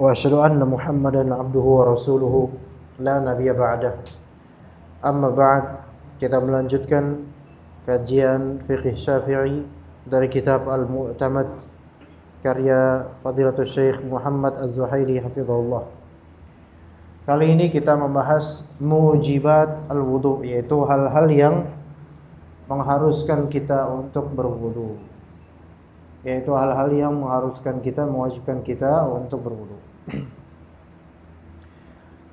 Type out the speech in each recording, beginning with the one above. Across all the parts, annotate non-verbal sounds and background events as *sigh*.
وأشهد أن محمدا عبده ورسوله لا نبي بعده أما بعد kita melanjutkan kajian fikih syafi'i dari kitab Al-Mu'tamad karya Fadilatul Syekh Muhammad Az-Zuhaili Hafizullah kali ini kita membahas mujibat al-wudu yaitu hal-hal yang mengharuskan kita untuk berwudu yaitu hal-hal yang mengharuskan kita mewajibkan kita untuk berwudu. *clears throat*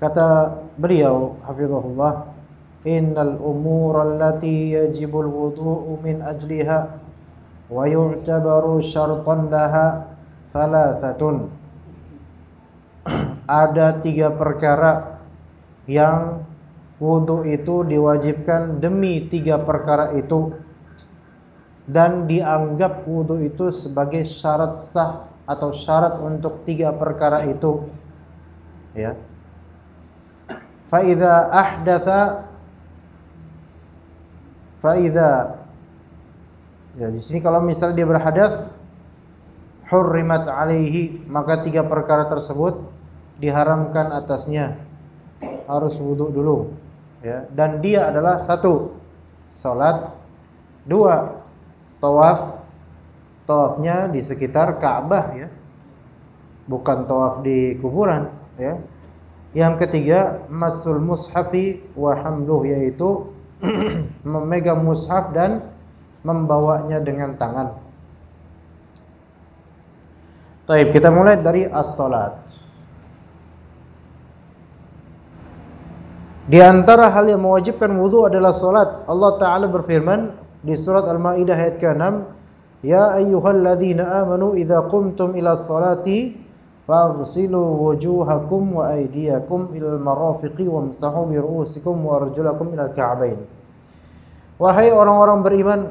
Kata beliau hafizahullah, "Innal umur allati yajibul wuduu min ajliha wa yu'tabaru syartan laha thalathatun." *clears throat* Ada tiga perkara yang wudu itu diwajibkan demi tiga perkara itu dan dianggap wudhu itu sebagai syarat sah atau syarat untuk tiga perkara itu ya faida ahdatha faida ya di sini kalau misalnya dia berhadas hurrimat alaihi maka tiga perkara tersebut diharamkan atasnya harus wudhu dulu ya dan dia adalah satu salat dua tawaf tawafnya di sekitar Ka'bah ya bukan tawaf di kuburan ya yang ketiga masul mushafi wa hamluh yaitu *clears throat* memegang mushaf dan membawanya dengan tangan Taib kita mulai dari as-salat Di antara hal yang mewajibkan wudhu adalah solat. Allah Ta'ala berfirman di surat Al-Maidah ayat ke-6 Ya ayyuhalladzina amanu idza qumtum ila salati faghsilu wujuhakum wa aydiyakum ila marafiqi wamsahu bi ru'usikum wa arjulakum ila al-ka'bayn. Wahai orang-orang beriman,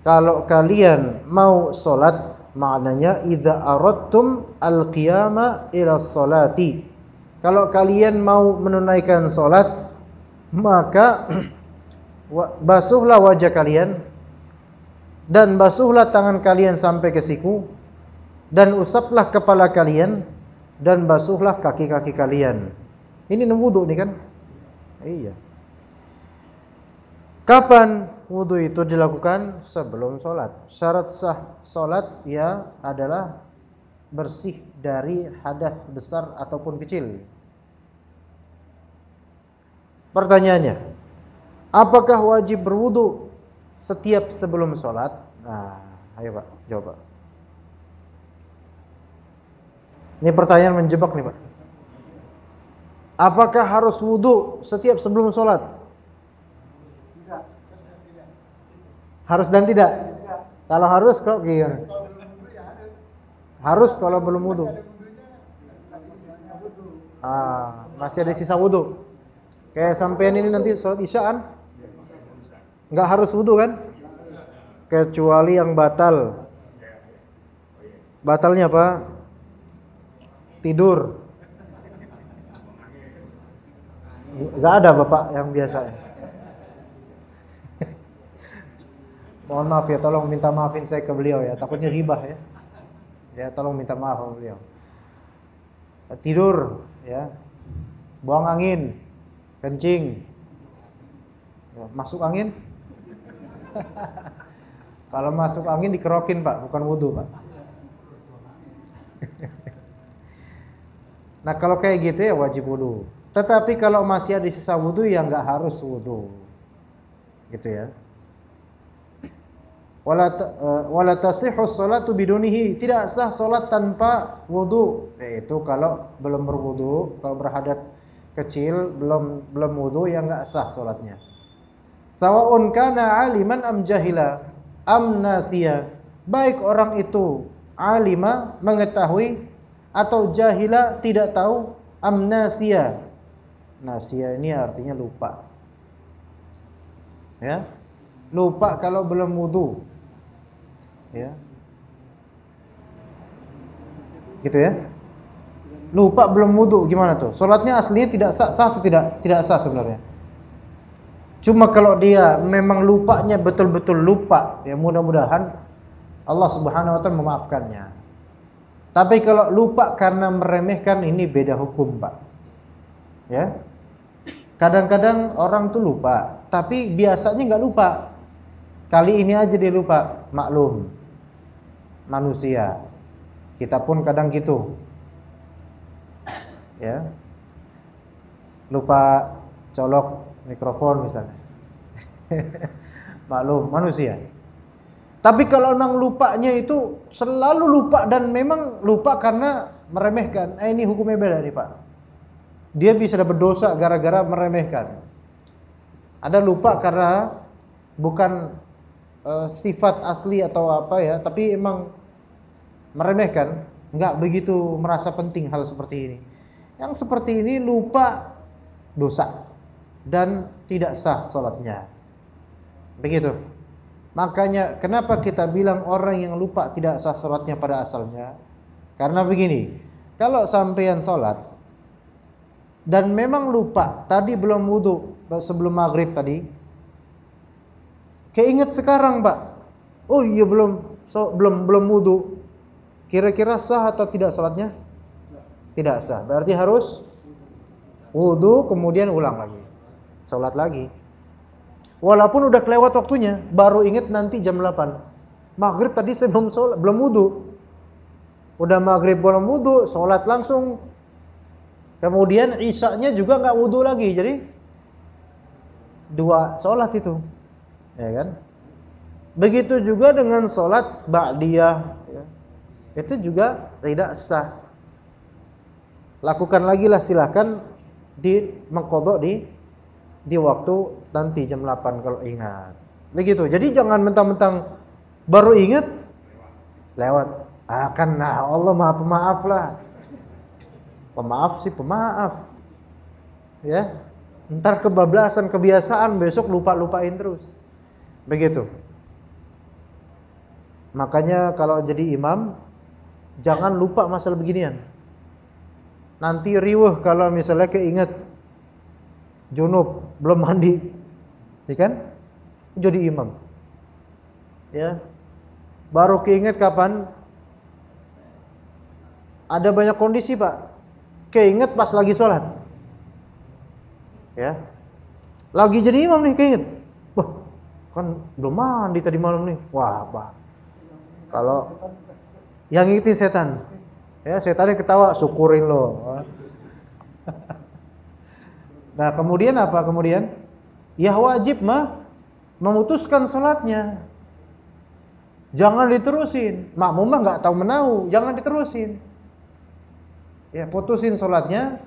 kalau kalian mau salat maknanya idza aradtum al-qiyama ila salati. Kalau kalian mau menunaikan salat maka *clears throat* basuhlah wajah kalian dan basuhlah tangan kalian sampai ke siku dan usaplah kepala kalian dan basuhlah kaki-kaki kalian. Ini wudu nih kan? Iya. Kapan wudu itu dilakukan? Sebelum sholat. Syarat sah sholat ya adalah bersih dari hadas besar ataupun kecil. Pertanyaannya, Apakah wajib berwudu setiap sebelum sholat? Nah, ayo Pak, jawab Pak. Ini pertanyaan menjebak nih Pak. Apakah harus wudu setiap sebelum sholat? Harus dan tidak? tidak. Kalau harus kok gimana? Harus kalau belum wudu. Ah, masih ada sisa wudu. Kayak sampean ini nanti sholat isyaan nggak harus wudhu kan kecuali yang batal batalnya apa tidur nggak ada bapak yang biasa *laughs* mohon maaf ya tolong minta maafin saya ke beliau ya takutnya ribah ya ya tolong minta maaf ke beliau tidur ya buang angin kencing ya, masuk angin *laughs* Kalau masuk angin dikerokin pak, bukan wudhu pak. *laughs* nah kalau kayak gitu ya wajib wudhu. Tetapi kalau masih ada sisa wudhu ya nggak harus wudhu, gitu ya. Walatasihus e, tasihus salatu bidunihi tidak sah solat tanpa wudhu. yaitu kalau belum berwudhu, kalau berhadat kecil belum belum wudu ya nggak sah solatnya. Sawa'un kana aliman am jahila am nasia Baik orang itu alima mengetahui atau jahila tidak tahu am nasia nasia ini artinya lupa. Ya. Lupa kalau belum wudu. Ya. Gitu ya. Lupa belum wudu gimana tuh? Salatnya aslinya tidak sah, sah atau tidak? Tidak sah sebenarnya Cuma kalau dia memang lupanya betul-betul lupa, ya mudah-mudahan Allah Subhanahu wa taala memaafkannya. Tapi kalau lupa karena meremehkan ini beda hukum, Pak. Ya. Kadang-kadang orang tuh lupa, tapi biasanya nggak lupa. Kali ini aja dia lupa, maklum. Manusia. Kita pun kadang gitu. Ya. Lupa colok mikrofon misalnya. *laughs* Maklum, manusia. Tapi kalau memang lupanya itu selalu lupa dan memang lupa karena meremehkan. Eh ini hukumnya beda nih Pak. Dia bisa dapat dosa gara-gara meremehkan. Ada lupa karena bukan uh, sifat asli atau apa ya, tapi emang meremehkan, nggak begitu merasa penting hal seperti ini. Yang seperti ini lupa dosa dan tidak sah solatnya, Begitu. Makanya kenapa kita bilang orang yang lupa tidak sah solatnya pada asalnya? Karena begini, kalau sampeyan solat dan memang lupa tadi belum wudhu sebelum maghrib tadi, keinget sekarang pak, oh iya belum so, belum belum wudhu, kira-kira sah atau tidak solatnya? Tidak sah. Berarti harus wudhu kemudian ulang lagi sholat lagi. Walaupun udah kelewat waktunya, baru inget nanti jam 8. Maghrib tadi saya belum sholat, belum wudhu. Udah maghrib belum wudhu, sholat langsung. Kemudian isaknya juga nggak wudhu lagi, jadi dua sholat itu, ya kan? Begitu juga dengan sholat ba'diyah, ya. itu juga tidak sah. Lakukan lagi lah silahkan di mengkodok di di waktu nanti jam 8 kalau ingat. Begitu. Jadi jangan mentang-mentang baru ingat lewat. Akan ah, nah Allah Maha Pemaaf lah. Pemaaf sih pemaaf. Ya. Ntar kebablasan kebiasaan besok lupa-lupain terus. Begitu. Makanya kalau jadi imam jangan lupa masalah beginian. Nanti riuh kalau misalnya keinget junub, belum mandi. Ya kan? Jadi imam. Ya. Baru keinget kapan? Ada banyak kondisi, Pak. Keinget pas lagi sholat. Ya. Lagi jadi imam nih, keinget. Wah, kan belum mandi tadi malam nih. Wah, apa? Kalau yang ngikutin setan. Ya, setannya ketawa, syukurin lo. Nah, kemudian apa kemudian? Ya wajib mah memutuskan salatnya. Jangan diterusin. Makmum mah nggak tahu menahu, jangan diterusin. Ya, putusin salatnya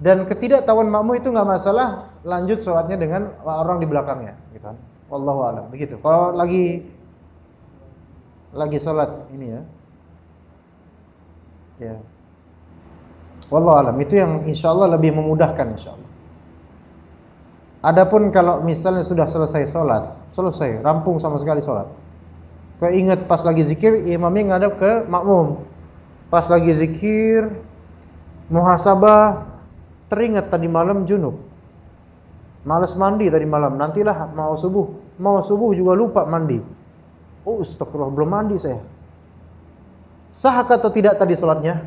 dan ketidaktahuan makmum itu nggak masalah, lanjut salatnya dengan orang di belakangnya, gitu kan. Wallahu alam. Begitu. Kalau lagi lagi salat ini ya. Ya. Wallahu alam. Itu yang insyaallah lebih memudahkan insyaallah. Adapun kalau misalnya sudah selesai sholat, selesai, rampung sama sekali sholat. Keinget pas lagi zikir, imamnya ngadap ke makmum. Pas lagi zikir, muhasabah, teringat tadi malam junub. Males mandi tadi malam, nantilah mau subuh. Mau subuh juga lupa mandi. Oh, astagfirullah, belum mandi saya. Sah atau tidak tadi sholatnya?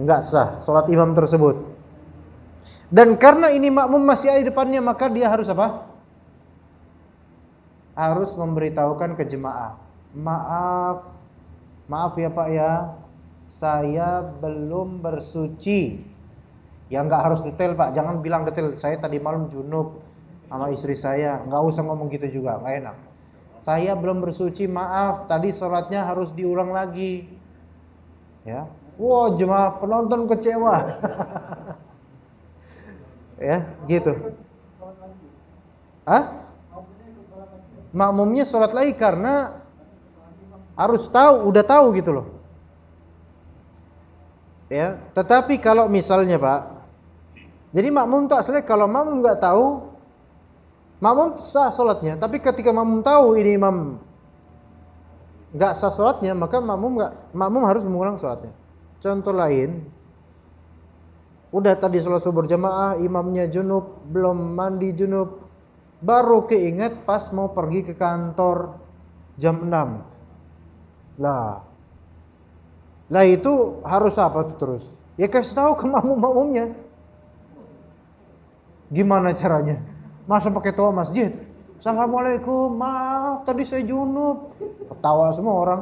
Enggak sah, sholat imam tersebut dan karena ini makmum masih ada di depannya, maka dia harus apa? Harus memberitahukan ke jemaah. Maaf, maaf ya Pak ya, saya belum bersuci. Ya nggak harus detail Pak, jangan bilang detail. Saya tadi malam junub sama istri saya, nggak usah ngomong gitu juga, nggak enak. Saya belum bersuci, maaf. Tadi sholatnya harus diulang lagi. Ya, wow jemaah penonton kecewa. *laughs* ya gitu ah makmumnya sholat lagi karena harus tahu udah tahu gitu loh ya tetapi kalau misalnya pak jadi makmum tak selesai kalau makmum nggak tahu makmum sah sholatnya tapi ketika makmum tahu ini imam nggak sah sholatnya maka makmum nggak makmum harus mengulang sholatnya contoh lain Udah tadi sholat subuh berjamaah, imamnya junub, belum mandi junub. Baru keinget pas mau pergi ke kantor jam 6. Lah. Lah itu harus apa tuh terus? Ya kasih tahu ke *laughs* makmum-makmumnya. Gimana caranya? Masa pakai toa masjid? Assalamualaikum, maaf tadi saya junub. Ketawa semua orang.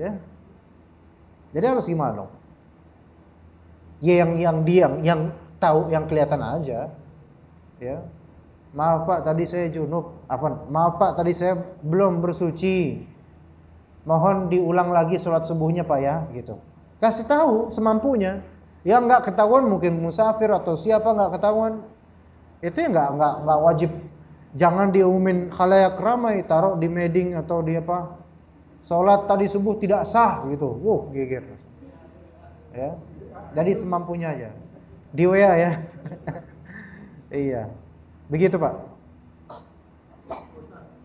Ya. Jadi harus gimana dong? ya yang yang dia yang tahu yang kelihatan aja ya maaf pak tadi saya junub apa maaf pak tadi saya belum bersuci mohon diulang lagi sholat subuhnya pak ya gitu kasih tahu semampunya yang nggak ketahuan mungkin musafir atau siapa nggak ketahuan itu ya nggak nggak nggak wajib jangan diumumin khalayak ramai taruh di meding atau di apa sholat tadi subuh tidak sah gitu wow geger ya jadi semampunya aja. Di WA ya. *laughs* iya. Begitu, Pak.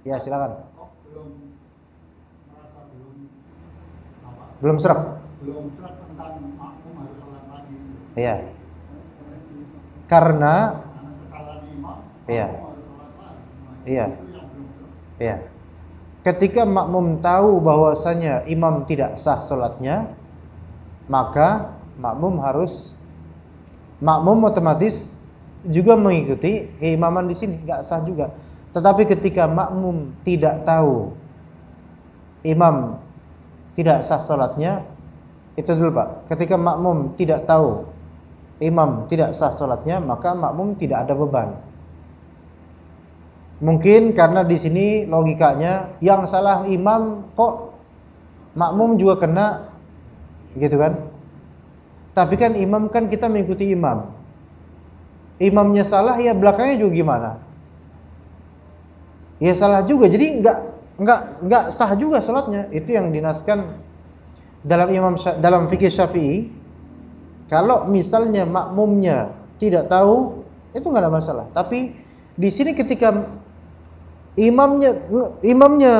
Ya, silakan. Belum serap. Iya. Karena Iya. Nah, iya. Iya. Ketika makmum tahu bahwasanya imam tidak sah sholatnya, maka makmum harus makmum otomatis juga mengikuti keimaman di sini nggak sah juga. Tetapi ketika makmum tidak tahu imam tidak sah sholatnya itu dulu pak. Ketika makmum tidak tahu imam tidak sah sholatnya maka makmum tidak ada beban. Mungkin karena di sini logikanya yang salah imam kok makmum juga kena gitu kan? Tapi kan imam kan kita mengikuti imam. Imamnya salah ya belakangnya juga gimana? Ya salah juga. Jadi nggak nggak nggak sah juga sholatnya. Itu yang dinaskan dalam imam dalam fikih syafi'i. Kalau misalnya makmumnya tidak tahu itu nggak ada masalah. Tapi di sini ketika imamnya imamnya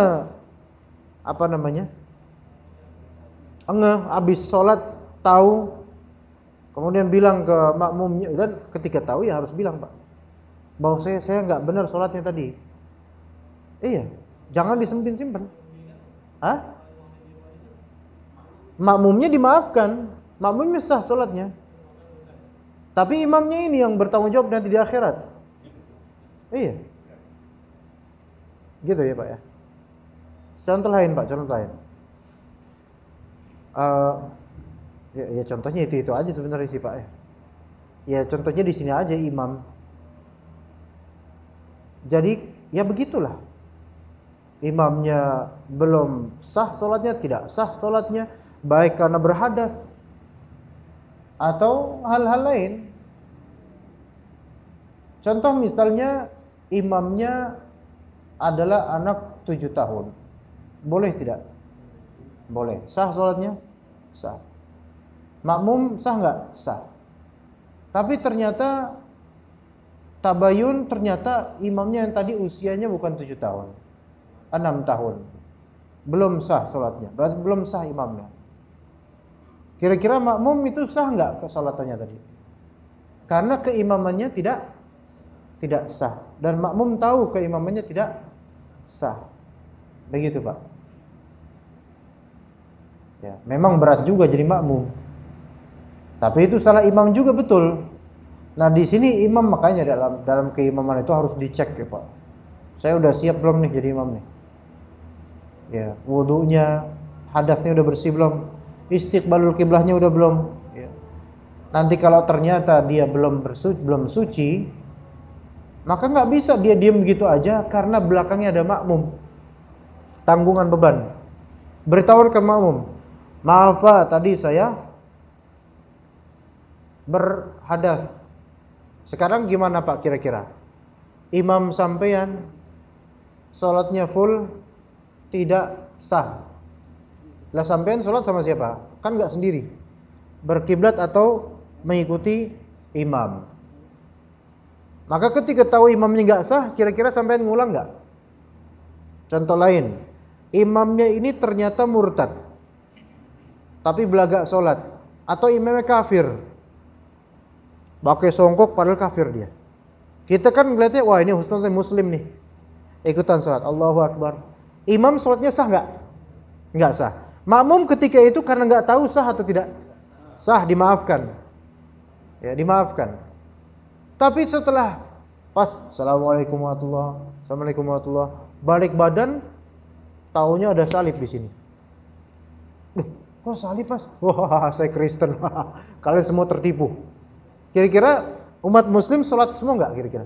apa namanya? Enggak habis sholat tahu Kemudian bilang ke makmumnya dan ketika tahu ya harus bilang pak, bahwa saya saya nggak benar sholatnya tadi. Iya, jangan disimpan simpen. Hah? Makmumnya dimaafkan, makmumnya sah sholatnya. Tapi imamnya ini yang bertanggung jawab nanti di akhirat. Iya. Gitu ya pak ya. Contoh lain pak, contoh lain. Uh, ya, ya contohnya itu itu aja sebenarnya sih pak ya ya contohnya di sini aja imam jadi ya begitulah imamnya belum sah solatnya tidak sah solatnya baik karena berhadas atau hal-hal lain contoh misalnya imamnya adalah anak tujuh tahun boleh tidak boleh sah solatnya sah Makmum sah nggak? Sah. Tapi ternyata tabayun ternyata imamnya yang tadi usianya bukan tujuh tahun. enam tahun. Belum sah sholatnya. Berarti belum sah imamnya. Kira-kira makmum itu sah nggak ke solatannya tadi? Karena keimamannya tidak tidak sah dan makmum tahu keimamannya tidak sah. Begitu, Pak. Ya, memang berat juga jadi makmum. Tapi itu salah imam juga betul. Nah di sini imam makanya dalam dalam keimaman itu harus dicek ya pak. Saya udah siap belum nih jadi imam nih. Ya wudhunya, hadasnya udah bersih belum, istiqbalul kiblahnya udah belum. Ya. Nanti kalau ternyata dia belum bersuci, belum suci, maka nggak bisa dia diem gitu aja karena belakangnya ada makmum. Tanggungan beban. beritahu ke makmum, maaf pak tadi saya berhadas. Sekarang gimana Pak kira-kira? Imam sampean sholatnya full tidak sah. Lah sampean sholat sama siapa? Kan nggak sendiri. Berkiblat atau mengikuti imam. Maka ketika tahu imamnya nggak sah, kira-kira sampean ngulang nggak? Contoh lain, imamnya ini ternyata murtad, tapi belagak sholat, atau imamnya kafir, pakai songkok padahal kafir dia. Kita kan melihatnya wah ini husnul muslim nih. Ikutan sholat Allahu akbar. Imam sholatnya sah nggak? Nggak sah. Makmum ketika itu karena nggak tahu sah atau tidak sah dimaafkan. Ya, dimaafkan. Tapi setelah pas assalamualaikum warahmatullah assalamualaikum warahmatullahi balik badan taunya ada salib di sini. Duh, kok salib pas? *laughs* Wah, saya Kristen. *laughs* Kalian semua tertipu. Kira-kira umat muslim sholat semua nggak kira-kira?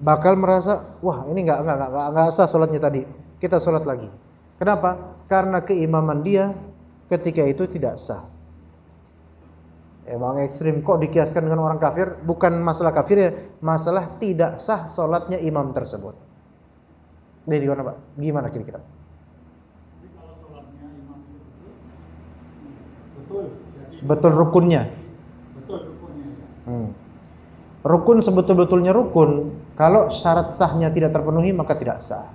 Bakal merasa, wah ini nggak nggak nggak nggak sah sholatnya tadi. Kita sholat lagi. Kenapa? Karena keimaman dia ketika itu tidak sah. Emang ekstrim kok dikiaskan dengan orang kafir? Bukan masalah kafir ya, masalah tidak sah sholatnya imam tersebut. Jadi gimana pak? Gimana kira-kira? Betul rukunnya. Hmm. Rukun sebetul-betulnya rukun kalau syarat sahnya tidak terpenuhi maka tidak sah.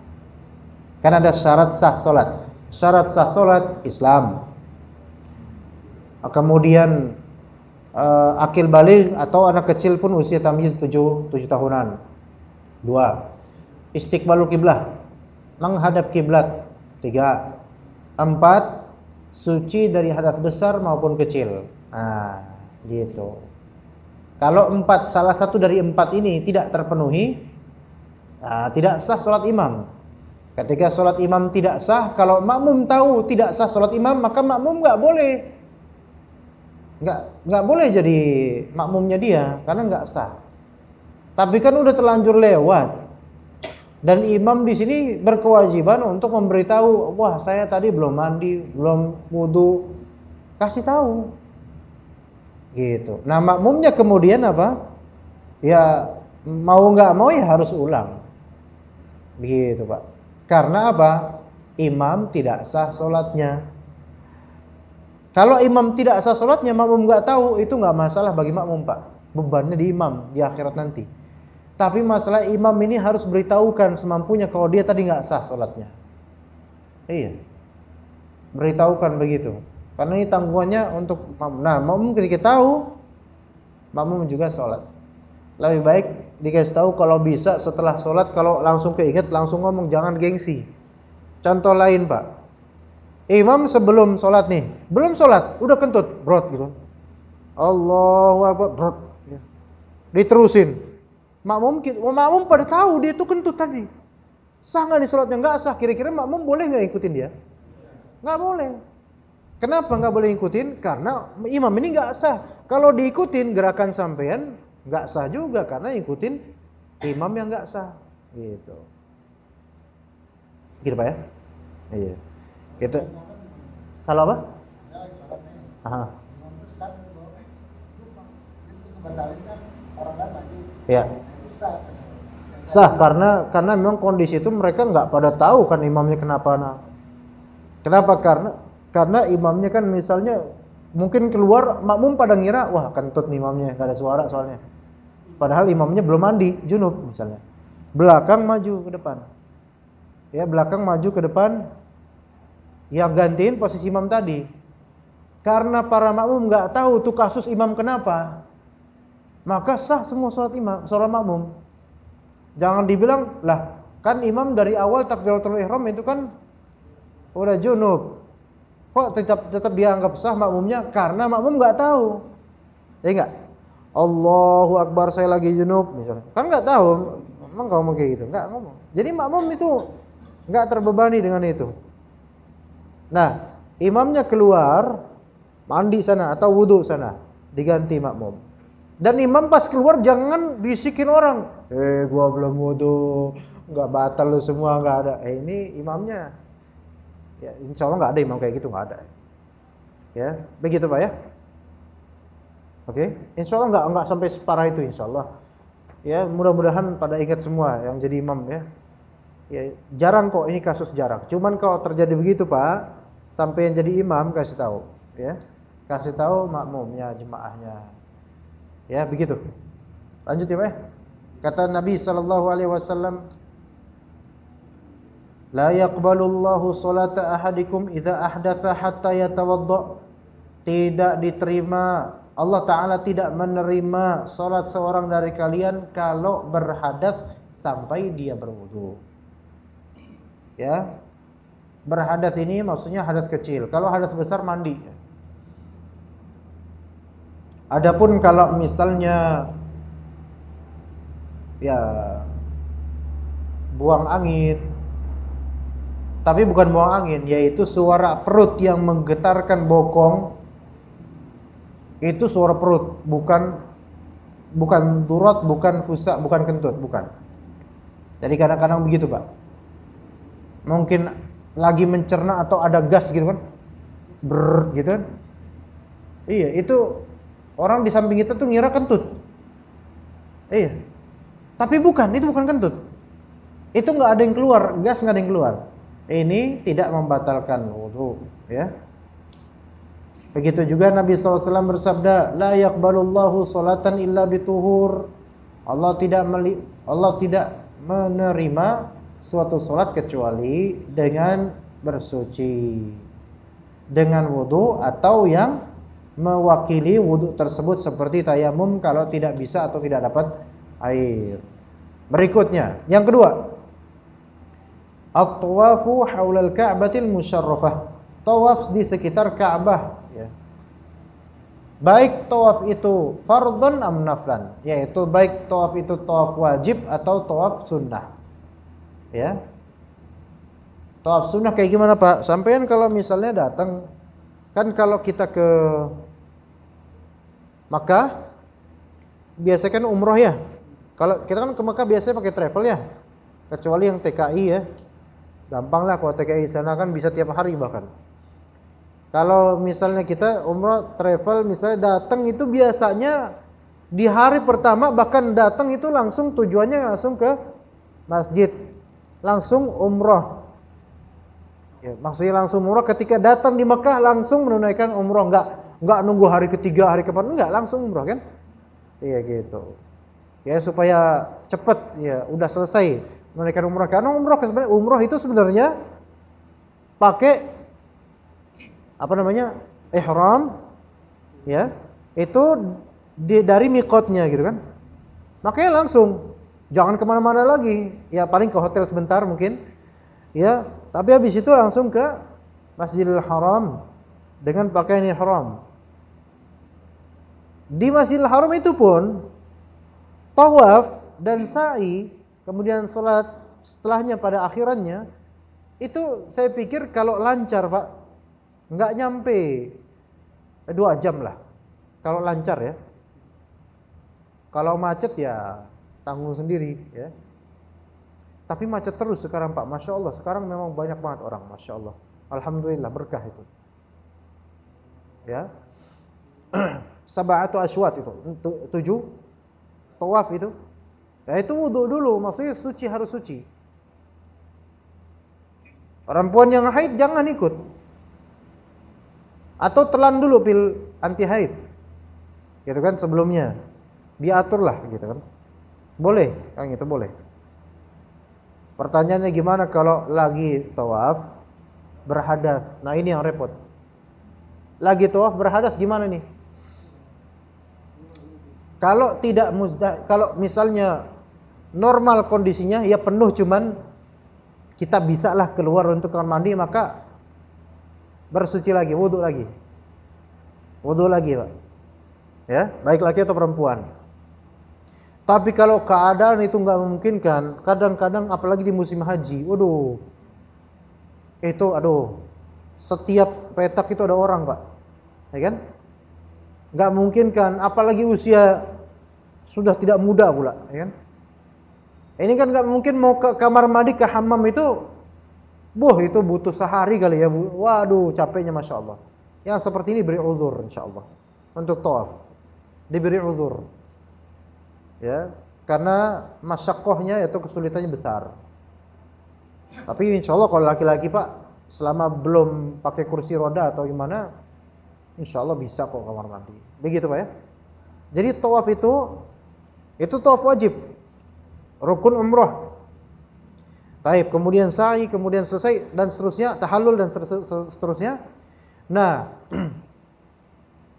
Karena ada syarat sah solat. Syarat sah solat Islam. Kemudian uh, akil balik atau anak kecil pun usia tamyiz 7 7 tahunan. Dua. Istiqbalu kiblah. Menghadap kiblat. Tiga. Empat. Suci dari hadas besar maupun kecil. Nah, gitu. Kalau empat salah satu dari empat ini tidak terpenuhi, nah, tidak sah sholat imam. Ketika sholat imam tidak sah, kalau makmum tahu tidak sah sholat imam, maka makmum nggak boleh, nggak nggak boleh jadi makmumnya dia karena nggak sah. Tapi kan udah terlanjur lewat. Dan imam di sini berkewajiban untuk memberitahu, wah saya tadi belum mandi, belum wudhu, kasih tahu Gitu. Nah, makmumnya kemudian apa? Ya mau nggak mau ya harus ulang. gitu Pak. Karena apa? Imam tidak sah sholatnya. Kalau imam tidak sah sholatnya, makmum nggak tahu, itu nggak masalah bagi makmum, Pak. Bebannya di imam, di akhirat nanti. Tapi masalah imam ini harus beritahukan semampunya kalau dia tadi nggak sah sholatnya. Iya. Beritahukan begitu. Karena ini tanggungannya untuk makmum. Nah, makmum ketika tahu makmum juga sholat. Lebih baik dikasih tahu kalau bisa setelah sholat kalau langsung keinget langsung ngomong jangan gengsi. Contoh lain pak, imam sebelum sholat nih belum sholat udah kentut brot gitu. Allahu akbar brot. Ya. Diterusin. Makmum oh, makmum pada tahu dia itu kentut tadi. sangat nggak di sholatnya? Nggak sah. Kira-kira makmum boleh nggak ikutin dia? Nggak boleh. Kenapa nggak boleh ikutin? Karena imam ini nggak sah. Kalau diikutin gerakan sampean nggak sah juga karena ikutin imam yang nggak sah. Gitu. Gitu pak ya? Iya. Gitu. Kalau apa? Aha. Ya. Sah karena karena memang kondisi itu mereka nggak pada tahu kan imamnya kenapa nah. Kenapa karena karena imamnya kan misalnya mungkin keluar makmum pada ngira wah kentut nih imamnya gak ada suara soalnya. Padahal imamnya belum mandi, junub misalnya. Belakang maju ke depan. Ya, belakang maju ke depan. Yang gantiin posisi imam tadi. Karena para makmum nggak tahu tuh kasus imam kenapa. Maka sah semua sholat imam, sholat makmum. Jangan dibilang, lah kan imam dari awal takbiratul ihram itu kan udah junub kok tetap tetap dianggap sah makmumnya karena makmum nggak tahu ya enggak Allahu Akbar saya lagi junub misalnya kan nggak tahu emang kamu kayak gitu nggak ngomong jadi makmum itu nggak terbebani dengan itu nah imamnya keluar mandi sana atau wudhu sana diganti makmum dan imam pas keluar jangan bisikin orang eh gua belum wudhu nggak batal lo semua nggak ada eh ini imamnya Ya, insya Allah nggak ada imam kayak gitu nggak ada. Ya, begitu pak ya. Oke, okay? insya Allah nggak nggak sampai separah itu insya Allah. Ya, mudah-mudahan pada ingat semua yang jadi imam ya. Ya, jarang kok ini kasus jarang. Cuman kalau terjadi begitu pak, sampai yang jadi imam kasih tahu, ya, kasih tahu makmumnya, jemaahnya, ya begitu. Lanjut ya pak. Ya. Kata Nabi Shallallahu Alaihi Wasallam لا يقبل الله صلاة أحدكم إذا أحدث حتى يتوضأ Tidak diterima Allah Ta'ala tidak menerima salat seorang dari kalian kalau berhadas sampai dia berwudu. Ya. Berhadas ini maksudnya hadas kecil. Kalau hadas besar mandi. Adapun kalau misalnya ya buang angin tapi bukan buang angin, yaitu suara perut yang menggetarkan bokong itu suara perut, bukan bukan turut, bukan fusa, bukan kentut, bukan. Jadi kadang-kadang begitu, Pak. Mungkin lagi mencerna atau ada gas gitu kan. Ber gitu kan. Iya, itu orang di samping kita tuh ngira kentut. Iya. Tapi bukan, itu bukan kentut. Itu nggak ada yang keluar, gas nggak ada yang keluar ini tidak membatalkan wudhu, ya begitu juga Nabi SAW bersabda la yaqbalullahu salatan illa bituhur Allah tidak meli Allah tidak menerima suatu salat kecuali dengan bersuci dengan wudhu atau yang mewakili wudhu tersebut seperti tayamum kalau tidak bisa atau tidak dapat air berikutnya yang kedua At-tawafu haulal Ka'batil musyarrafah. Tawaf di sekitar Ka'bah ya. Baik tawaf itu fardhon amnaflan. naflan, yaitu baik tawaf itu tawaf wajib atau tawaf sunnah. Ya. Tawaf sunnah kayak gimana, Pak? Sampaian kalau misalnya datang kan kalau kita ke Makkah biasanya kan umroh ya. Kalau kita kan ke Makkah biasanya pakai travel ya. Kecuali yang TKI ya. Gampang lah kalau TKI sana kan bisa tiap hari bahkan. Kalau misalnya kita umroh travel misalnya datang itu biasanya di hari pertama bahkan datang itu langsung tujuannya langsung ke masjid. Langsung umroh. Ya, maksudnya langsung umroh ketika datang di Mekah langsung menunaikan umroh enggak enggak nunggu hari ketiga hari keempat enggak langsung umroh kan? Iya gitu. Ya supaya cepet ya udah selesai menaikkan umroh karena umroh sebenarnya umroh itu sebenarnya pakai apa namanya ihram ya itu di, dari mikotnya gitu kan makanya langsung jangan kemana-mana lagi ya paling ke hotel sebentar mungkin ya tapi habis itu langsung ke Masjidil Haram dengan pakaian ihram di Masjidil Haram itu pun tawaf dan sa'i kemudian sholat setelahnya pada akhirannya itu saya pikir kalau lancar pak nggak nyampe dua jam lah kalau lancar ya kalau macet ya tanggung sendiri ya tapi macet terus sekarang pak masya Allah sekarang memang banyak banget orang masya Allah alhamdulillah berkah itu ya atau *clears throat* aswat itu tujuh tawaf itu Ya itu wudhu dulu, maksudnya suci harus suci. Perempuan yang haid jangan ikut. Atau telan dulu pil anti haid. Gitu kan sebelumnya. Diaturlah gitu kan. Boleh, kan itu boleh. Pertanyaannya gimana kalau lagi tawaf berhadas? Nah, ini yang repot. Lagi tawaf berhadas gimana nih? Kalau tidak muzda, kalau misalnya normal kondisinya ya penuh cuman kita bisa lah keluar untuk kamar mandi maka bersuci lagi, wudhu lagi. Wudhu lagi, Pak. Ya, baik laki atau perempuan. Tapi kalau keadaan itu nggak memungkinkan, kadang-kadang apalagi di musim haji, waduh, itu aduh, setiap petak itu ada orang pak, ya kan? Nggak memungkinkan, apalagi usia sudah tidak muda pula, ya kan? Ini kan nggak mungkin mau ke kamar mandi ke hammam itu, buh itu butuh sehari kali ya Waduh capeknya masya Allah. Yang seperti ini beri uzur insya Allah untuk tawaf diberi uzur. Ya, karena masyakohnya itu kesulitannya besar. Tapi insya Allah kalau laki-laki pak selama belum pakai kursi roda atau gimana, insya Allah bisa kok kamar mandi. Begitu pak ya. Jadi tawaf itu itu tawaf wajib rukun umroh. Taib, kemudian sa'i, kemudian selesai dan seterusnya, tahallul dan seterusnya. Nah, *clears throat*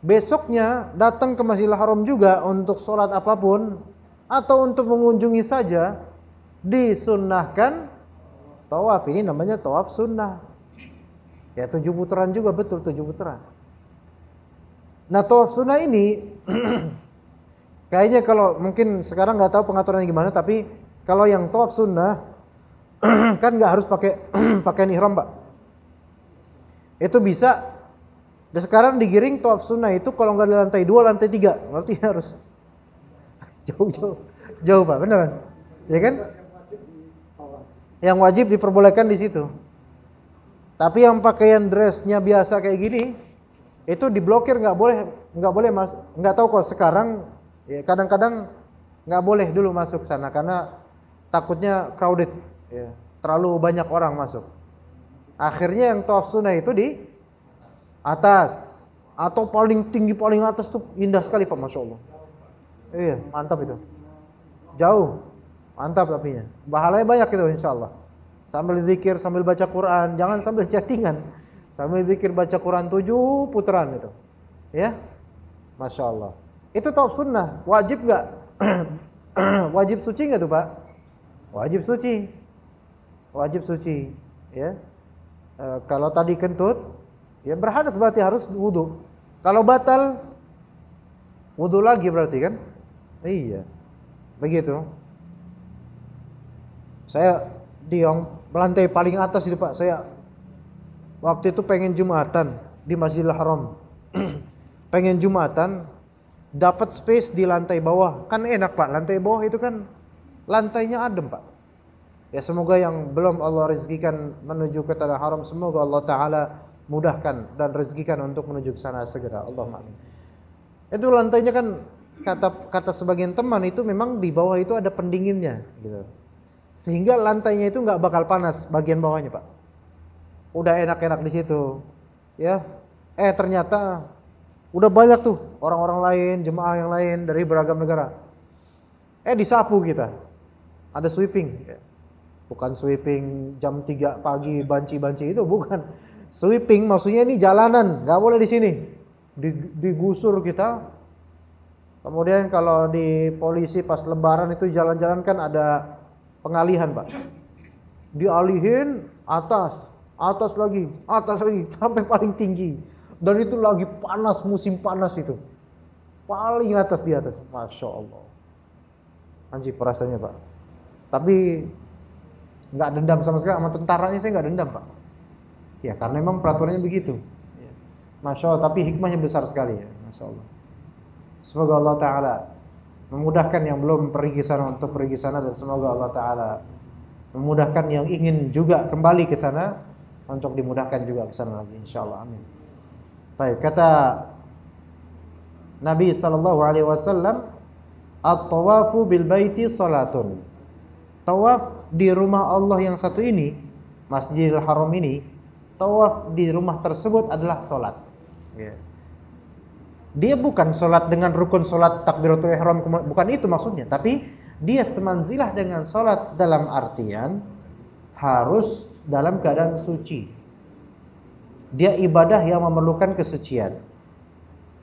besoknya datang ke Masjidil Haram juga untuk sholat apapun atau untuk mengunjungi saja disunnahkan tawaf ini namanya tawaf sunnah ya tujuh putaran juga betul tujuh putaran nah tawaf sunnah ini *clears throat* kayaknya kalau mungkin sekarang nggak tahu pengaturannya gimana tapi kalau yang tawaf sunnah *clears throat* kan nggak harus pakai *clears throat* pakaian ihram pak itu bisa dan sekarang digiring tawaf sunnah itu kalau nggak di lantai dua lantai tiga berarti *laughs* harus jauh jauh jauh pak beneran ya kan yang wajib diperbolehkan di situ tapi yang pakaian dressnya biasa kayak gini itu diblokir nggak boleh nggak boleh mas nggak tahu kok sekarang Ya, kadang-kadang nggak boleh dulu masuk sana karena takutnya crowded, ya. terlalu banyak orang masuk. Akhirnya yang tawaf sunnah itu di atas atau paling tinggi paling atas tuh indah sekali pak, masya Allah. Iya, mantap itu. Jauh, mantap tapi ya Bahalanya banyak itu insya Allah. Sambil zikir, sambil baca Quran, jangan sambil chattingan. Sambil zikir baca Quran tujuh putaran itu. Ya, masya Allah. Itu top sunnah, wajib nggak? *clears throat* wajib suci nggak tuh pak? Wajib suci, wajib suci. Ya, e, kalau tadi kentut, ya berhadas berarti harus wudhu. Kalau batal, wudhu lagi berarti kan? Iya, begitu. Saya diong yang lantai paling atas itu pak, saya waktu itu pengen jumatan di Masjidil Haram, *clears throat* pengen jumatan dapat space di lantai bawah kan enak pak lantai bawah itu kan lantainya adem pak ya semoga yang belum Allah rezekikan menuju ke tanah haram semoga Allah Taala mudahkan dan rezekikan untuk menuju ke sana segera Allah amin itu lantainya kan kata kata sebagian teman itu memang di bawah itu ada pendinginnya gitu sehingga lantainya itu nggak bakal panas bagian bawahnya pak udah enak-enak di situ ya eh ternyata Udah banyak tuh orang-orang lain, jemaah yang lain dari beragam negara. Eh disapu kita. Ada sweeping. Bukan sweeping jam 3 pagi banci-banci itu bukan. Sweeping maksudnya ini jalanan, nggak boleh di sini. Digusur kita. Kemudian kalau di polisi pas lebaran itu jalan-jalan kan ada pengalihan, Pak. Dialihin atas, atas lagi, atas lagi sampai paling tinggi dan itu lagi panas, musim panas itu. Paling atas di atas. Masya Allah. Anjir perasaannya Pak. Tapi nggak dendam sama sekali sama tentaranya saya nggak dendam Pak. Ya karena memang peraturannya begitu. Ya. Masya Allah. Tapi hikmahnya besar sekali ya. Masya Allah. Semoga Allah Ta'ala memudahkan yang belum pergi sana untuk pergi sana dan semoga Allah Ta'ala memudahkan yang ingin juga kembali ke sana untuk dimudahkan juga ke sana lagi Insya Allah, amin Baik, kata Nabi sallallahu alaihi wasallam, "At-tawafu bil baiti salatun." Tawaf di rumah Allah yang satu ini, Masjidil Haram ini, tawaf di rumah tersebut adalah salat. Yeah. Dia bukan salat dengan rukun salat takbiratul ihram, bukan itu maksudnya, tapi dia semanzilah dengan salat dalam artian harus dalam keadaan suci. Dia ibadah yang memerlukan kesucian.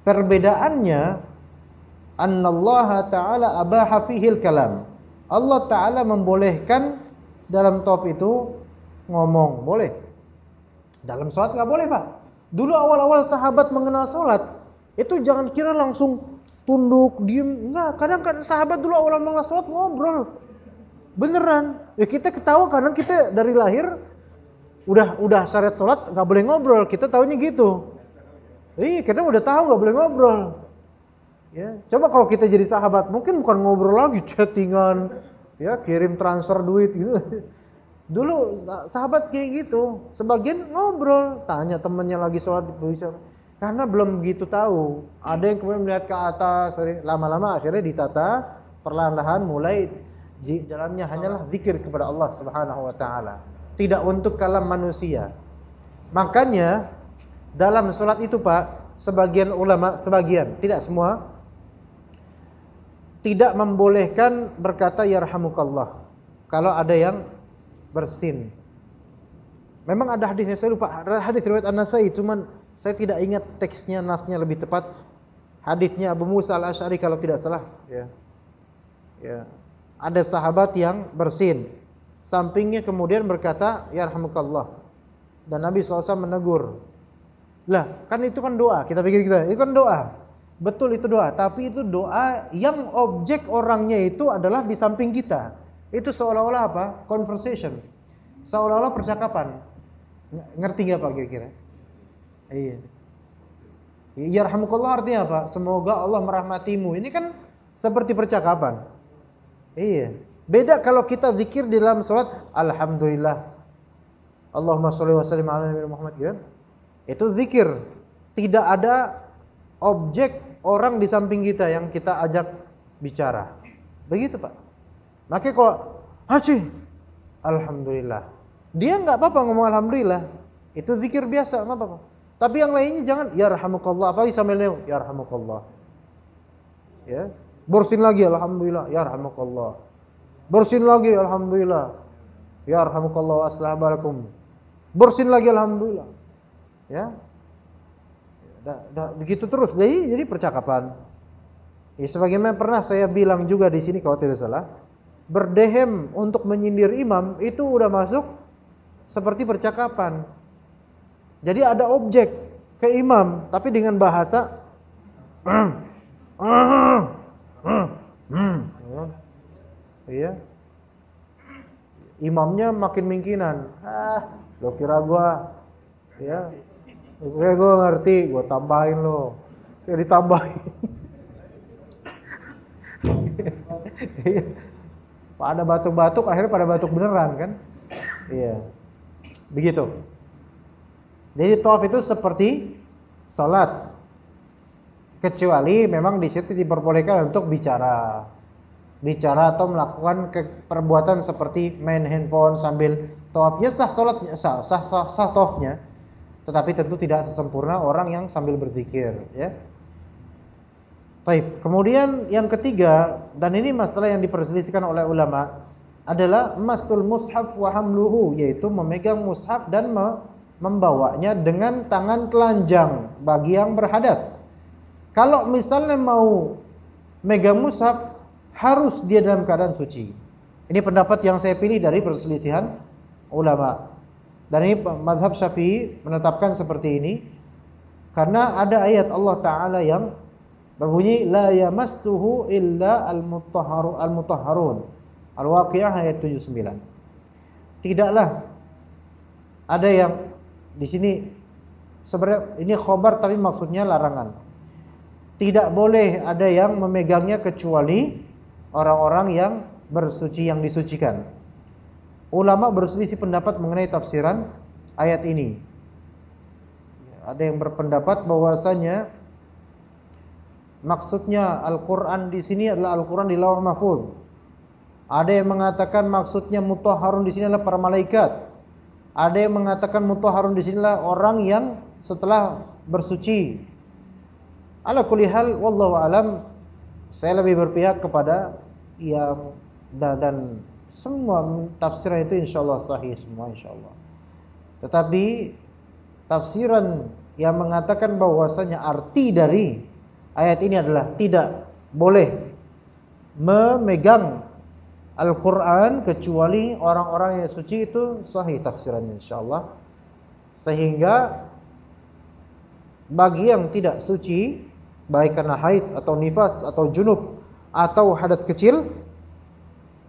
Perbedaannya annallaha ta'ala abaha fihil kalam. Allah taala membolehkan dalam tawaf itu ngomong, boleh. Dalam sholat nggak boleh, Pak. Dulu awal-awal sahabat mengenal sholat, itu jangan kira langsung tunduk, diem. Enggak, kadang kan sahabat dulu awal awal mengenal sholat ngobrol. Beneran. Ya kita ketawa kadang kita dari lahir udah udah syarat sholat nggak boleh ngobrol kita tahunya gitu iya kita udah tahu nggak boleh ngobrol ya coba kalau kita jadi sahabat mungkin bukan ngobrol lagi chattingan ya kirim transfer duit gitu *laughs* dulu sahabat kayak gitu sebagian ngobrol tanya temennya lagi sholat bisa karena belum gitu tahu ada yang kemudian melihat ke atas lama-lama akhirnya ditata perlahan-lahan mulai jalannya hanyalah zikir kepada Allah Subhanahu wa taala tidak untuk kalam manusia. Makanya dalam sholat itu Pak, sebagian ulama, sebagian, tidak semua, tidak membolehkan berkata ya yarhamukallah kalau ada yang bersin. Memang ada hadisnya saya lupa hadis riwayat An-Nasai cuman saya tidak ingat teksnya nasnya lebih tepat hadisnya Abu Musa al Ashari kalau tidak salah ya. Ya. Ada sahabat yang bersin sampingnya kemudian berkata ya rahmukallah dan Nabi SAW menegur lah kan itu kan doa kita pikir kita gitu, itu kan doa betul itu doa tapi itu doa yang objek orangnya itu adalah di samping kita itu seolah-olah apa conversation seolah-olah percakapan ngerti nggak pak kira-kira iya ya rahmukallah artinya apa semoga Allah merahmatimu ini kan seperti percakapan iya Beda kalau kita zikir di dalam salat alhamdulillah. Allahumma sholli wa sallim ala nabi Muhammad ya. Itu zikir. Tidak ada objek orang di samping kita yang kita ajak bicara. Begitu, Pak. Makanya kok Haji alhamdulillah. Dia nggak apa-apa ngomong alhamdulillah. Itu zikir biasa, nggak apa-apa. Tapi yang lainnya jangan ya rahmukallah apa sambil nengok ya rahmukallah. Ya. Borsin lagi alhamdulillah ya rahmukallah. Bersin lagi alhamdulillah. Ya arhamukallah wa Bersin lagi alhamdulillah. Ya. Da, da, begitu terus. Jadi jadi percakapan. Ya sebagaimana pernah saya bilang juga di sini kalau tidak salah, berdehem untuk menyindir imam itu udah masuk seperti percakapan. Jadi ada objek ke imam tapi dengan bahasa Iya. Imamnya makin mingkinan. Ah, lo kira gua ya. Oke, gua ngerti, gua tambahin lo. Ya ditambahin. *laughs* Iya. pada batuk-batuk akhirnya pada batuk beneran kan? Iya. Begitu. Jadi tawaf itu seperti salat kecuali memang di situ diperbolehkan untuk bicara bicara atau melakukan perbuatan seperti main handphone sambil tawafnya sah sholatnya sah sah sah, sah tawafnya tetapi tentu tidak sesempurna orang yang sambil berzikir ya Taib. Kemudian yang ketiga dan ini masalah yang diperselisihkan oleh ulama adalah masul mushaf wa hamluhu yaitu memegang mushaf dan me membawanya dengan tangan telanjang bagi yang berhadas. Kalau misalnya mau megang mushaf harus dia dalam keadaan suci. Ini pendapat yang saya pilih dari perselisihan ulama. Dan ini mazhab Syafi'i menetapkan seperti ini karena ada ayat Allah taala yang berbunyi la yamassuhu illa al-mutahharu al-mutahharun. Al-Waqiah ayat 79. Tidaklah ada yang di sini sebenarnya ini khobar tapi maksudnya larangan. Tidak boleh ada yang memegangnya kecuali orang-orang yang bersuci yang disucikan. Ulama berselisih pendapat mengenai tafsiran ayat ini. Ada yang berpendapat bahwasanya maksudnya Al-Qur'an di sini adalah Al-Qur'an di Lauh Mahfuz. Ada yang mengatakan maksudnya mutahharun di sini adalah para malaikat. Ada yang mengatakan mutahharun di sini adalah orang yang setelah bersuci. Ala kulli hal wallahu alam saya lebih berpihak kepada yang dan, dan semua tafsiran itu insya Allah sahih semua insya Allah. Tetapi tafsiran yang mengatakan bahwasanya arti dari ayat ini adalah tidak boleh memegang Al-Quran kecuali orang-orang yang suci itu sahih tafsiran insya Allah. Sehingga bagi yang tidak suci baik karena haid atau nifas atau junub atau hadas kecil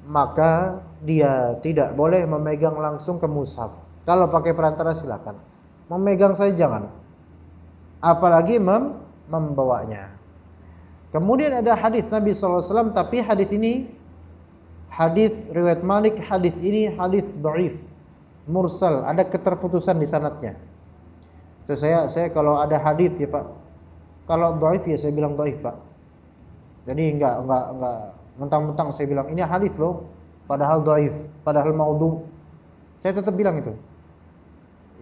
maka dia tidak boleh memegang langsung ke mushaf. Kalau pakai perantara silakan. Memegang saya jangan. Apalagi mem membawanya. Kemudian ada hadis Nabi SAW tapi hadis ini hadis riwayat Malik, hadis ini hadis dhaif, mursal, ada keterputusan di sanatnya. Terus saya saya kalau ada hadis ya Pak. Kalau dhaif ya saya bilang dhaif Pak. Jadi enggak enggak enggak mentang-mentang saya bilang ini hadis loh, padahal doaif padahal maudhu. Saya tetap bilang itu.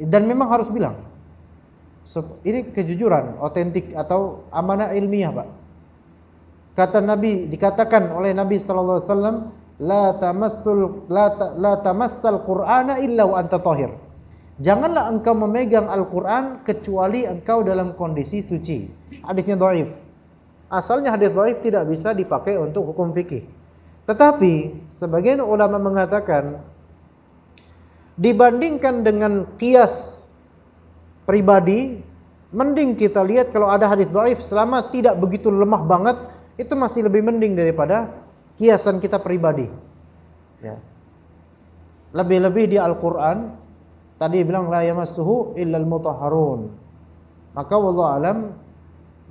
Dan memang harus bilang. Ini kejujuran, otentik atau amanah ilmiah, Pak. Kata Nabi dikatakan oleh Nabi saw, "La tamasul la, ta, la tamassal Qur'ana illa wa anta tahir." Janganlah engkau memegang Al-Qur'an kecuali engkau dalam kondisi suci. Hadisnya dhaif asalnya hadis dhaif tidak bisa dipakai untuk hukum fikih. Tetapi sebagian ulama mengatakan dibandingkan dengan kias pribadi mending kita lihat kalau ada hadis dhaif selama tidak begitu lemah banget itu masih lebih mending daripada kiasan kita pribadi. Ya. Lebih-lebih di Al-Qur'an tadi bilang la yamassuhu illal mutahharun. Maka wallahu alam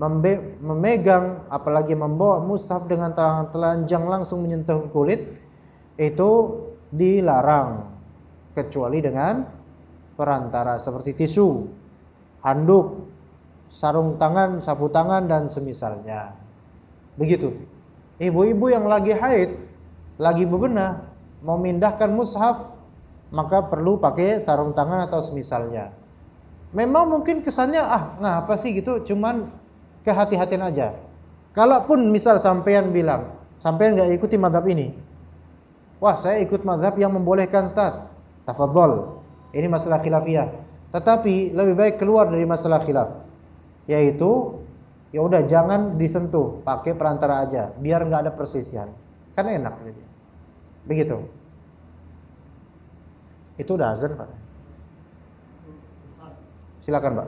memegang apalagi membawa mushaf dengan telanjang langsung menyentuh kulit itu dilarang kecuali dengan perantara seperti tisu, handuk, sarung tangan, sapu tangan dan semisalnya. Begitu. Ibu-ibu yang lagi haid, lagi bebenah mau mindahkan mushaf maka perlu pakai sarung tangan atau semisalnya. Memang mungkin kesannya ah ngapa sih gitu cuman kehati-hatian aja. Kalaupun misal sampean bilang, sampean nggak ikuti madhab ini. Wah, saya ikut madhab yang membolehkan start Tafadhol. Ini masalah khilafiyah. Tetapi lebih baik keluar dari masalah khilaf. Yaitu ya udah jangan disentuh, pakai perantara aja biar nggak ada persisian. Karena enak jadi. Gitu. Begitu. Itu udah azan, Pak. Silakan, Pak.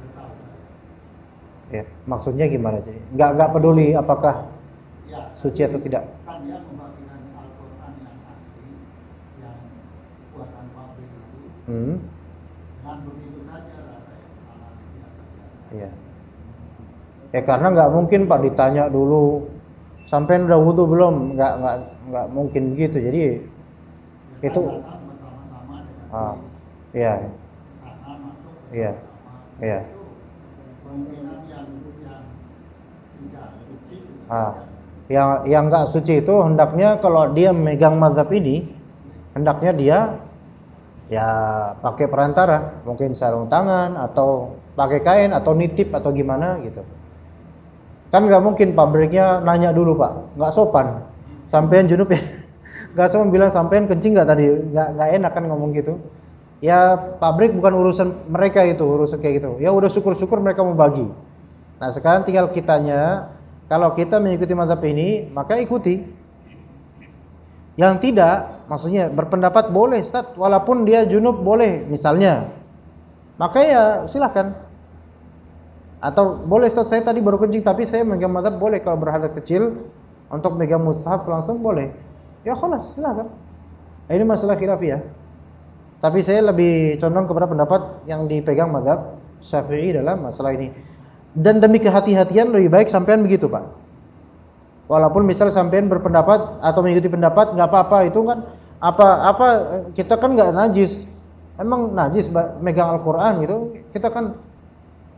Ya. Maksudnya gimana jadi? Nggak nggak peduli apakah ya, suci atau tidak. Kan dia membagikan Al-Qur'an yang asli yang buatan pabrik itu. Hmm. Dan begitu saja rasanya Iya. Ya karena nggak mungkin Pak ditanya dulu sampai udah wudhu belum nggak nggak nggak mungkin gitu jadi ya, itu kan ah, Iya. ya, ya. Ah. Yang yang nggak suci itu hendaknya kalau dia memegang mazhab ini, hendaknya dia ya pakai perantara, mungkin sarung tangan atau pakai kain atau nitip atau gimana gitu. Kan nggak mungkin pabriknya nanya dulu pak, nggak sopan. Sampean junub ya, *laughs* nggak sopan bilang sampean kencing nggak tadi, nggak nggak enak kan ngomong gitu ya pabrik bukan urusan mereka itu urusan kayak gitu ya udah syukur-syukur mereka mau bagi nah sekarang tinggal kitanya kalau kita mengikuti mazhab ini maka ikuti yang tidak maksudnya berpendapat boleh Ustaz walaupun dia junub boleh misalnya maka ya silahkan atau boleh Ustaz saya tadi baru kencing tapi saya megang mazhab boleh kalau berhadap kecil untuk megang mushaf langsung boleh ya kholas silahkan ini masalah khilafiyah tapi saya lebih condong kepada pendapat yang dipegang madhab Syafi'i dalam masalah ini. Dan demi kehati-hatian lebih baik sampean begitu, Pak. Walaupun misal sampean berpendapat atau mengikuti pendapat nggak apa-apa itu kan apa apa kita kan nggak najis. Emang najis megang Al-Qur'an gitu. Kita kan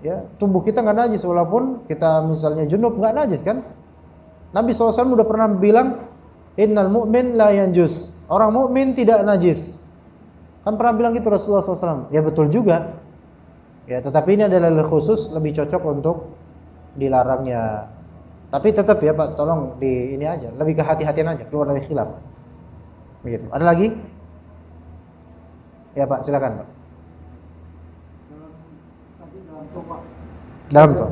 ya tubuh kita nggak najis walaupun kita misalnya junub nggak najis kan Nabi SAW udah pernah bilang innal mu'min la yanjus orang mu'min tidak najis Kan pernah bilang gitu Rasulullah SAW. Ya betul juga. Ya, tetapi ini adalah lebih khusus lebih cocok untuk dilarangnya. Tapi tetap ya Pak, tolong di ini aja, lebih kehati-hatian aja, keluar dari khilaf. Begitu. Ada lagi? Ya Pak, silakan Pak. Dalam toa.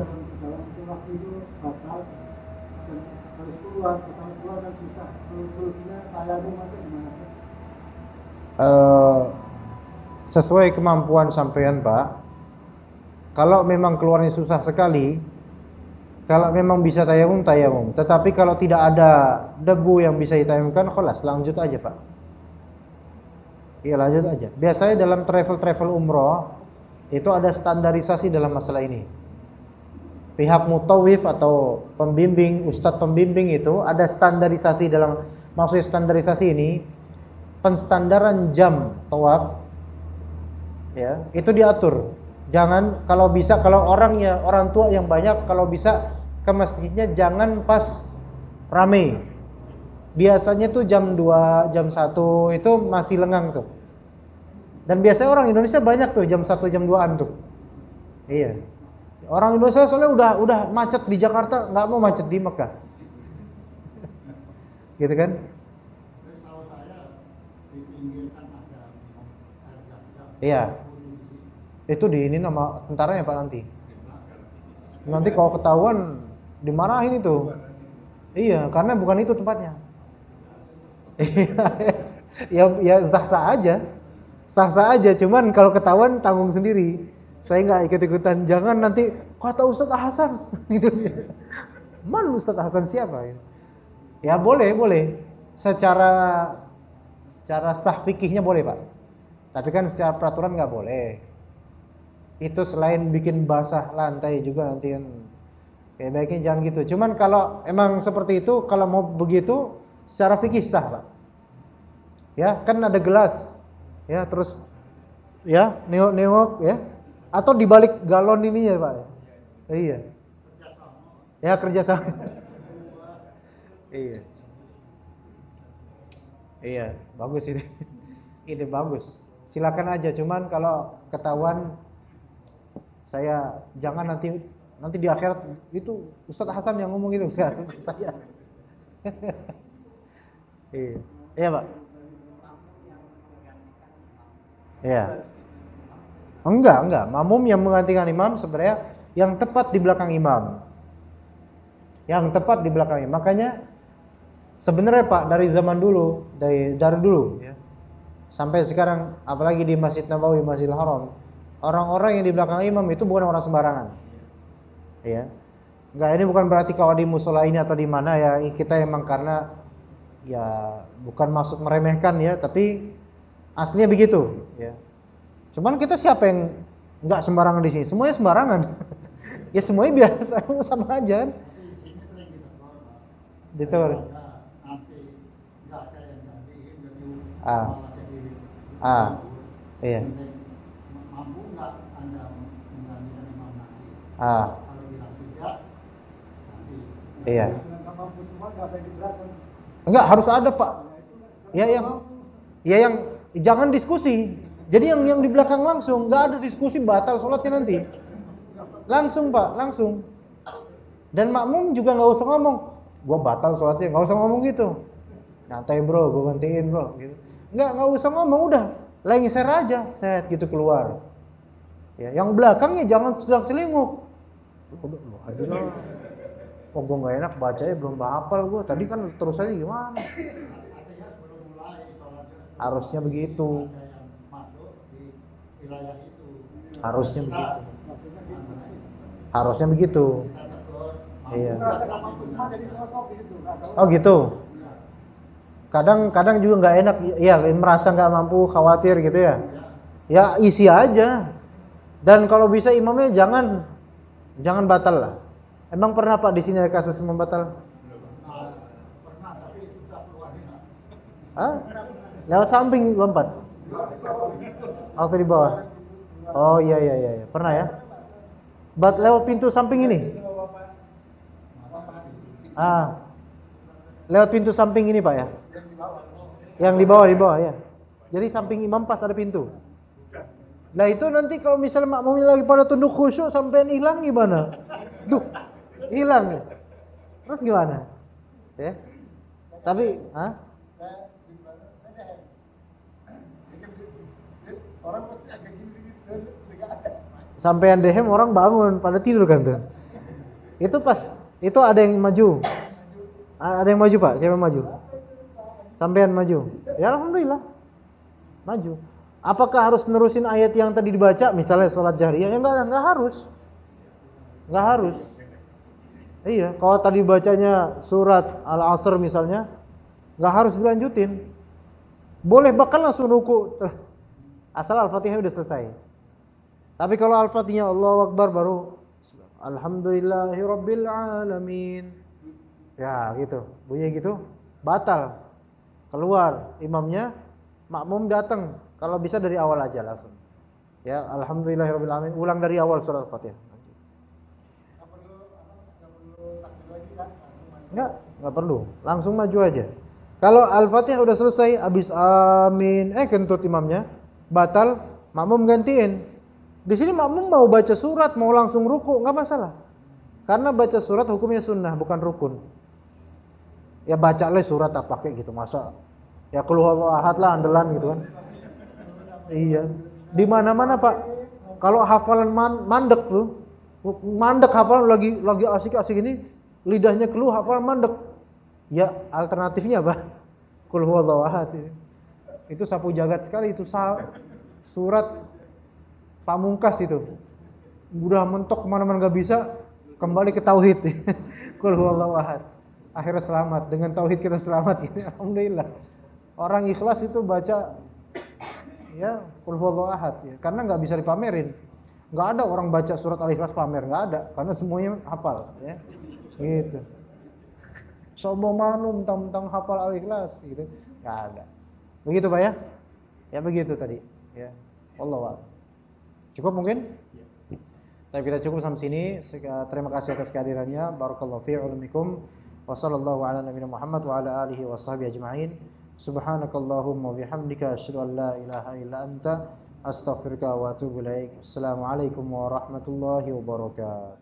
Dalam toa. Eh, sesuai kemampuan sampean pak kalau memang keluarnya susah sekali kalau memang bisa tayamum tayamum tetapi kalau tidak ada debu yang bisa ditayamumkan kholas lanjut aja pak iya lanjut aja biasanya dalam travel-travel umroh itu ada standarisasi dalam masalah ini pihak mutawif atau pembimbing ustadz pembimbing itu ada standarisasi dalam maksudnya standarisasi ini penstandaran jam tawaf ya itu diatur jangan kalau bisa kalau orangnya orang tua yang banyak kalau bisa ke masjidnya jangan pas rame biasanya tuh jam 2 jam 1 itu masih lengang tuh dan biasanya orang Indonesia banyak tuh jam 1 jam 2an tuh iya orang Indonesia soalnya udah udah macet di Jakarta nggak mau macet di Mekah *laughs* gitu kan Iya. Itu di ini nama tentara ya Pak nanti. Nanti kalau ketahuan dimarahin itu. Iya, karena bukan itu tempatnya. Iya. *laughs* ya sah-sah aja. Sah-sah aja, cuman kalau ketahuan tanggung sendiri. Saya nggak ikut-ikutan. Jangan nanti kata Ustadz Hasan *laughs* gitu. Man Ustadz Hasan siapa? Ya? ya boleh, boleh. Secara secara sah fikihnya boleh, Pak tapi kan secara peraturan nggak boleh. Itu selain bikin basah lantai juga nanti kan. Kayak baiknya jangan gitu. Cuman kalau emang seperti itu, kalau mau begitu secara fikih sah, Pak. Ya, kan ada gelas. Ya, terus ya, neok-neok ya. Atau dibalik galon ya Pak. Ya, iya. Ya kerjasama. *laughs* iya. Iya, bagus ini. *laughs* ini bagus silakan aja cuman kalau ketahuan saya jangan nanti nanti di akhirat itu Ustadz Hasan yang ngomong itu kan *laughs* saya *laughs* iya. iya pak iya enggak enggak makmum yang menggantikan imam sebenarnya yang tepat di belakang imam yang tepat di belakangnya makanya sebenarnya pak dari zaman dulu dari dari dulu ya sampai sekarang apalagi di Masjid Nabawi Masjidil Haram orang-orang yang di belakang imam itu bukan orang sembarangan ya nggak ini bukan berarti kalau di musola ini atau di mana ya kita emang karena ya bukan maksud meremehkan ya tapi aslinya begitu ya cuman kita siapa yang nggak sembarangan di sini semuanya sembarangan *laughs* ya semuanya biasa *laughs* sama aja kan ah Ah, ah iya mampu nggak anda menggantikan imam nanti ah kalau bilang tidak iya enggak harus ada pak ya yang ya yang jangan diskusi jadi yang yang di belakang langsung nggak ada diskusi batal sholatnya nanti langsung pak langsung dan makmum juga nggak usah ngomong gua batal sholatnya nggak usah ngomong gitu nyantai bro gue gantiin bro gitu nggak nggak usah ngomong udah lengser aja set gitu keluar ya yang belakangnya jangan sedang selingkuh oh gue nggak enak bacanya belum hafal gue tadi kan terus aja gimana harusnya begitu harusnya begitu harusnya begitu iya gitu? oh gitu kadang-kadang juga nggak enak ya merasa nggak mampu khawatir gitu ya ya isi aja dan kalau bisa imamnya jangan jangan batal lah emang pernah pak di sini ada kasus imam batal Hah? lewat samping lompat atau di bawah oh iya, iya iya iya pernah ya bat lewat pintu samping ini ah lewat pintu samping ini pak ya yang di bawah, di bawah ya. Jadi samping imam pas ada pintu. Nah itu nanti kalau misalnya makmumnya lagi pada tunduk khusyuk sampai hilang gimana? Duh, hilang. Terus gimana? Ya. Tapi, ha? Orang dehem orang bangun pada tidur kan tuh. Itu pas itu ada yang maju. Ada yang maju Pak, siapa yang maju? Sampean maju. Ya alhamdulillah. Maju. Apakah harus nerusin ayat yang tadi dibaca misalnya sholat jahriyah? Ya enggak, enggak harus. Enggak harus. Iya, kalau tadi bacanya surat Al-Asr misalnya, enggak harus dilanjutin. Boleh bahkan langsung ruku asal Al-Fatihah udah selesai. Tapi kalau Al-Fatihah Allah Akbar baru Alhamdulillahirabbil alamin. Ya, gitu. Bunyi gitu, batal keluar imamnya makmum datang kalau bisa dari awal aja langsung ya alhamdulillahirobbilalamin ulang dari awal surat al-fatihah nggak enggak perlu langsung maju aja kalau al-fatihah udah selesai abis amin eh kentut imamnya batal makmum gantiin di sini makmum mau baca surat mau langsung ruku nggak masalah karena baca surat hukumnya sunnah bukan rukun ya baca lah surat tak pakai gitu masa ya keluar ahad lah andalan gitu kan iya di mana mana pak kalau hafalan man, mandek tuh mandek hafalan lagi lagi asik asik ini lidahnya keluar hafalan mandek ya alternatifnya apa keluar ahad itu sapu jagat sekali itu surat pamungkas itu udah mentok kemana-mana nggak bisa kembali ke tauhid kul huwallahu *laughs* ahad akhirnya selamat dengan tauhid kita selamat ini *laughs* alhamdulillah orang ikhlas itu baca *coughs* ya kul ahad ya karena nggak bisa dipamerin nggak ada orang baca surat al ikhlas pamer nggak ada karena semuanya hafal ya gitu sombong manum tentang hafal al ikhlas gitu nggak ada begitu pak ya ya begitu tadi ya Allah cukup mungkin tapi kita cukup sampai sini. Terima kasih atas kehadirannya. Barakallahu fi wa sallallahu ala Muhammad wa ala alihi wa sahbihi ajma'in subhanakallahumma bihamdika asyhadu an la ilaha illa anta astaghfiruka wa atubu ilaik assalamualaikum warahmatullahi wabarakatuh